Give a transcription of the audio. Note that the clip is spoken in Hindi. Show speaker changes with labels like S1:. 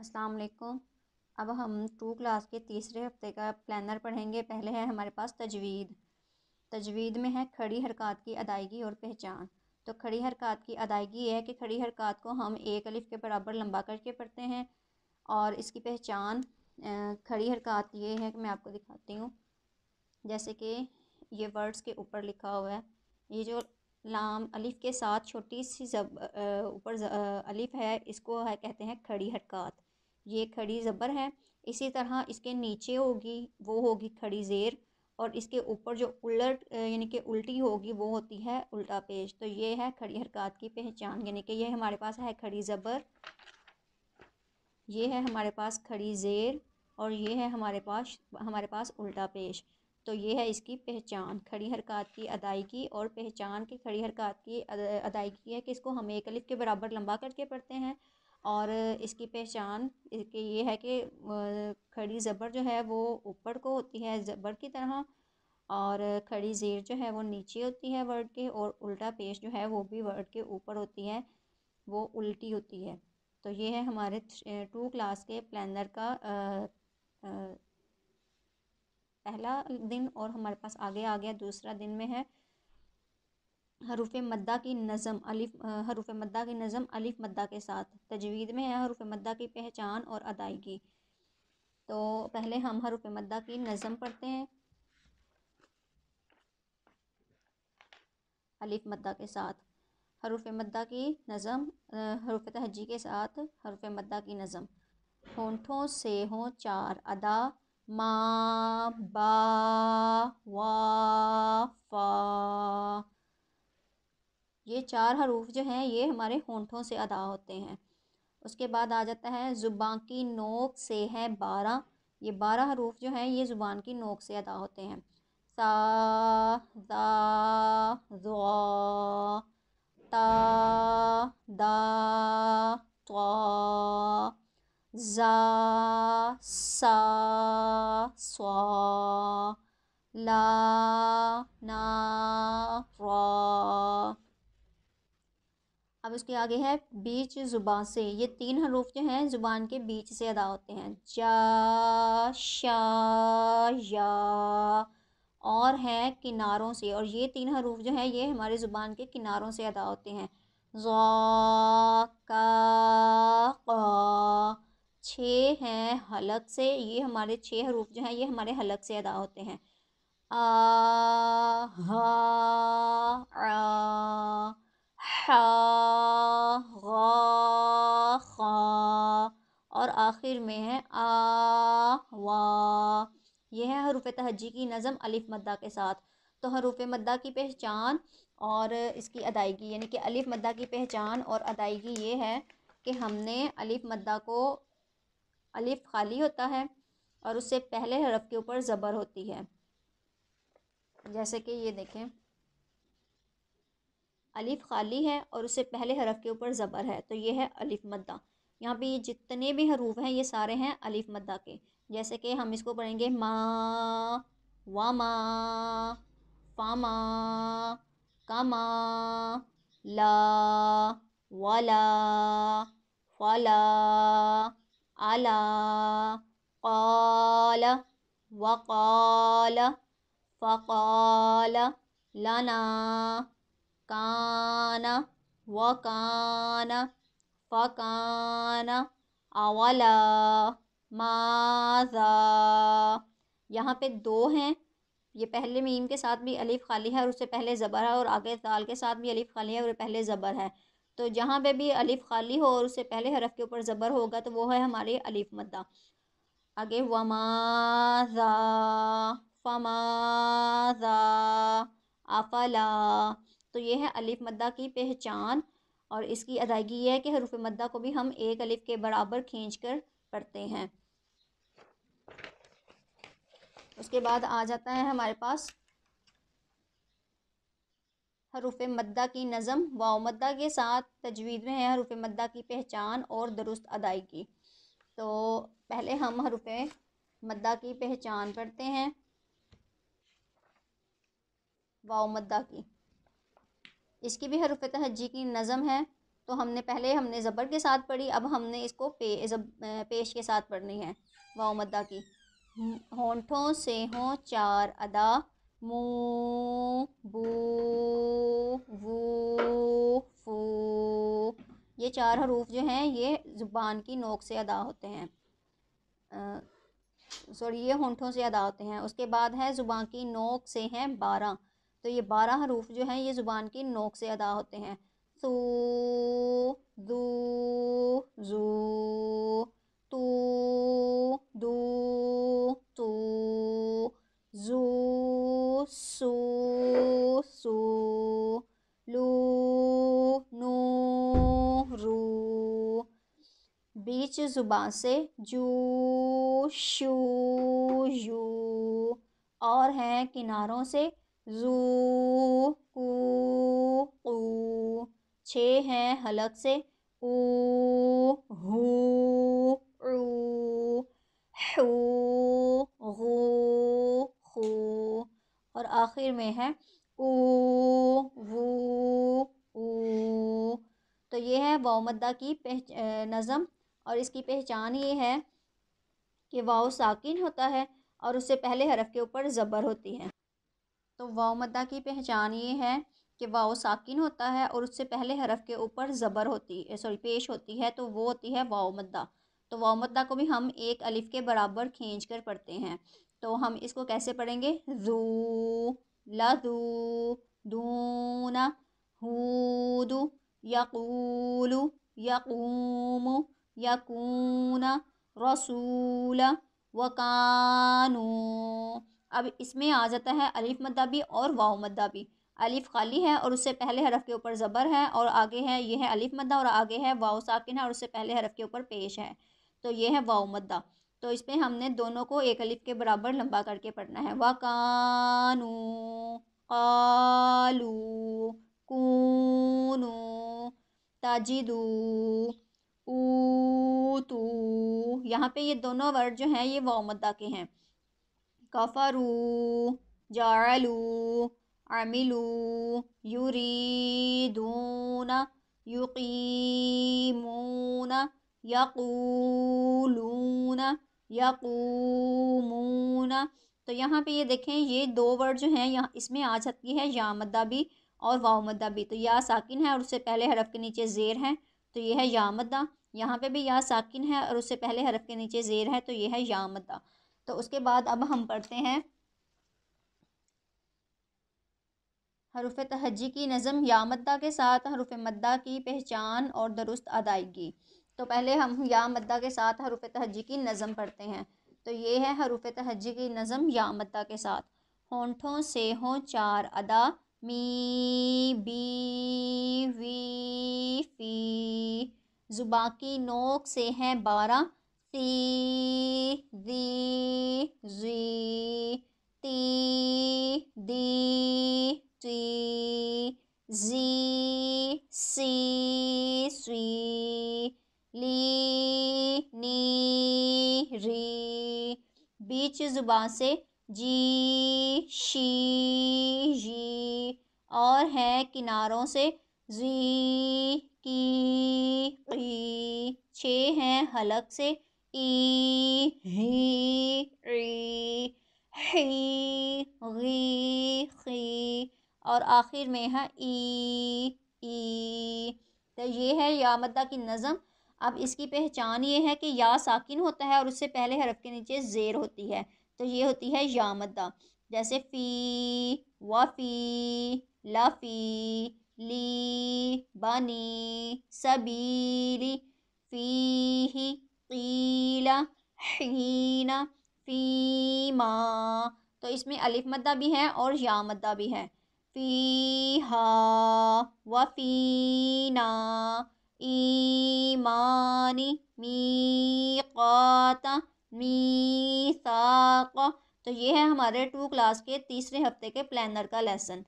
S1: अस्सलाम वालेकुम अब हम टू क्लास के तीसरे हफ्ते का प्लानर पढ़ेंगे पहले है हमारे पास तजवीद तजवीद में है खड़ी हरकत की अदायगी और पहचान तो खड़ी हरकत की अदायगी ये है कि खड़ी हरकत को हम एक अलिफ़ के बराबर लंबा करके पढ़ते हैं और इसकी पहचान खड़ी हरकत ये है कि मैं आपको दिखाती हूँ जैसे कि ये वर्ड्स के ऊपर लिखा हुआ है ये जो लाम अलिफ़ के साथ छोटी सी जब ऊपर अलिफ़ है इसको है कहते हैं खड़ी हरकत ये खड़ी ज़बर है इसी तरह इसके नीचे होगी वो होगी खड़ी ज़ेर और इसके ऊपर जो उलट यानी कि उल्टी होगी वो होती है उल्टा पेश तो ये है खड़ी हरकत की पहचान यानी कि ये हमारे पास है खड़ी ज़बर ये है हमारे पास खड़ी ज़ेर और ये है हमारे पास हमारे पास उल्टा पेश तो ये है इसकी पहचान खड़ी हरकत की अदायगी और पहचान की खड़ी हरकत की अदायगी है कि इसको हम एक अलिफ के बराबर लंबा करके पढ़ते हैं और इसकी पहचान ये है कि खड़ी ज़बर जो है वो ऊपर को होती है ज़बर की तरह और खड़ी ज़ेर जो है वो नीचे होती है वर्ड के और उल्टा पेश जो है वो भी वर्ड के ऊपर होती है वो उल्टी होती है तो ये है हमारे टू क्लास के प्लानर का आ, आ, पहला दिन और हमारे पास आगे आ गया दूसरा दिन में है हरूफ मद्दा की नज़म अलिफ हरूफ मद्दा की नज़म अलिफ मद्दा के साथ तजवीद में है हरूफ मद्दा की पहचान और अदायगी तो पहले हम हरूफ मद्दा की नज़म पढ़ते हैं अलिफ मद्दा के साथ हरूफ मद्दा की नज़म हरूफ तहजी के साथ हरूफ मद्दा की नज़म होंठों से हों चार अदा मा बा वा फा ये चार हरूफ जो हैं ये हमारे होंठों से अदा होते हैं उसके बाद आ जाता है ज़ुबान की नोक से है बारह ये बारह हरूफ जो हैं ये ज़ुबान की नोक से अदा होते हैं सा दा ता दा जा सा स्वा ला ना रा अब उसके आगे है बीच ज़ुबान से ये तीन हरूफ जो हैं ज़ुबान के बीच से अदा होते हैं जा शा या और है किनारों से और ये तीन हरूफ जो हैं ये हमारे ज़ुबान के किनारों से अदा होते हैं जौ का छः हैं हलक से ये हमारे छः हरूफ जो हैं ये हमारे हलक से अदा होते हैं आ हा आ हा खा और आखिर में है आ वा यह है हरूफ तहजी की नज़म अलिफ मद्दा के साथ तो हरूफ मद्दा की पहचान और इसकी अदायगी यानी कि अलिफ मद्दा की पहचान और अदायगी ये है कि हमने अलिफ मद्दा को अलिफ खाली होता है और उससे पहले हरफ के ऊपर ज़बर होती है जैसे कि ये देखें अलिफ खाली है और उससे पहले हरफ के ऊपर ज़बर है तो ये है अलिफ मद्दा यहाँ पे जितने भी हरूफ हैं ये सारे हैं अलिफ मद्दा के जैसे कि हम इसको पढ़ेंगे माँ वामा फामा कामा ला वाला फाला आला قال وقال فقال लाना कान वकान फकान अवला माजा यहाँ पे दो हैं ये पहले मीम के साथ भी अलीफ खाली है और उससे पहले ज़बर है और आगे ताल के साथ भी अलीफ खाली है और पहले ज़बर है तो जहाँ पे भी अलीफ खाली हो और उससे पहले हरफ के ऊपर ज़बर होगा तो वो है हमारे अलीफ मद्दा आगे वमाजा फमाजा अफला तो ये है अलिफ मद्दा की पहचान और इसकी अदायगी यह है कि हरूफ मद्दा को भी हम एक अलिफ के बराबर खींच कर पढ़ते हैं उसके बाद आ जाता है हमारे पास हरूफ मद्दा की नज़म वाव मद्दा के साथ तजवीद में है हरूफ मद्दा की पहचान और दुरुस्त अदायगी तो पहले हम हरूफ मद्दा की पहचान पढ़ते हैं वाव मद्दा की इसकी भी हरूफ तहजी की नज़म है तो हमने पहले हमने ज़बर के साथ पढ़ी अब हमने इसको पे जब पेश के साथ पढ़नी है वाओ मद्दा की होंठों से हों चार अदा मू बू फू ये चार हरूफ जो हैं ये ज़ुबान की नोक से अदा होते हैं सॉरी ये होंठों से अदा होते हैं उसके बाद है ज़ुबान की नोक से हैं बारह तो ये बारह हरूफ जो हैं ये ज़ुबान की नोक से अदा होते हैं सो दो जू तो दो तू जू सू सो लो नू रू बीच ज़ुबान से जू शो यू और हैं किनारों से जू कू ऊ छः हैं हलक से ऊ हु हू और आखिर में है उ वू ऊ तो ये है वामदा की पहच नज़म और इसकी पहचान ये है कि वाव साकिन होता है और उससे पहले हरफ के ऊपर ज़बर होती है तो वामदा की पहचान ये है कि वाओ साकिन होता है और उससे पहले हरफ के ऊपर ज़बर होती है सॉरी पेश होती है तो वो होती है वाओमदा तो वाओमदा को भी हम एक अलिफ के बराबर खींच कर पढ़ते हैं तो हम इसको कैसे पढ़ेंगे रू लू दूना हूदू यकूलू यकूमु यकूना रसूला वकानू अब इसमें आ जाता है अलिफ मद्दा भी और वाव मद्दा भी अलिफ खाली है और उससे पहले हरफ के ऊपर ज़बर है और आगे है ये है अलिफ मद्दा और आगे है वाव साकिन है और उससे पहले हरफ के ऊपर पेश है तो ये है वाव मद्दा तो इसमें हमने दोनों को एक अलिफ के बराबर लंबा करके पढ़ना है वकानू कालू कूनू ताजिदू तू यहाँ पे ये दोनों वर्ड जो हैं ये वाव मद्दा के हैं कफरू जालू अमिलू युरीदून युकीमून यकूलून यकूमून तो यहाँ पे ये देखें ये दो वर्ड जो हैं यहाँ इसमें आ जाती है या मद्दा भी और वाह मद्दा भी तो या साकिन है और उससे पहले हरफ के नीचे ज़ेर है तो ये है या मद्दा यहाँ पे भी या साकिन है और उससे पहले हरफ के नीचे ज़ेर है तो ये है या मद्दा तो उसके बाद अब हम पढ़ते हैं हरूफ तहजी की नज़म या मद्दा के साथ हरूफ मद्दा की पहचान और दुरुस्त अदायगी तो पहले हम या मद्दा के साथ हरूफ तहजी की नज़म पढ़ते हैं तो ये है हरूफ तहजी की नज़म या मद्दा के साथ होंठों से हो चार अदा मी बी वी फी जुबा की नोक से हैं बारह ti di जी टी दी zi जी सी सी ली नी री बीच जुबान से जी शी जी और है किनारों से जी की छः हैं हलक से e he e, re he गी खी और आखिर में है ई e, ई e। तो ये है या मद्दा की नज़म अब इसकी पहचान ये है कि या साकिन होता है और उससे पहले हरफ के नीचे ज़ेर होती है तो ये होती है या मद्दा जैसे फ़ी वफ़ी लफ़ी ली बनी सबीली फ़ी कील हीन फीमा तो इसमें अलिफ मद्दा भी है और या मद्दा भी है फ़ी हा व फीना ईमानी मीक़ात मीसाक़ तो ये है हमारे टू क्लास के तीसरे हफ्ते के प्लानर का लेसन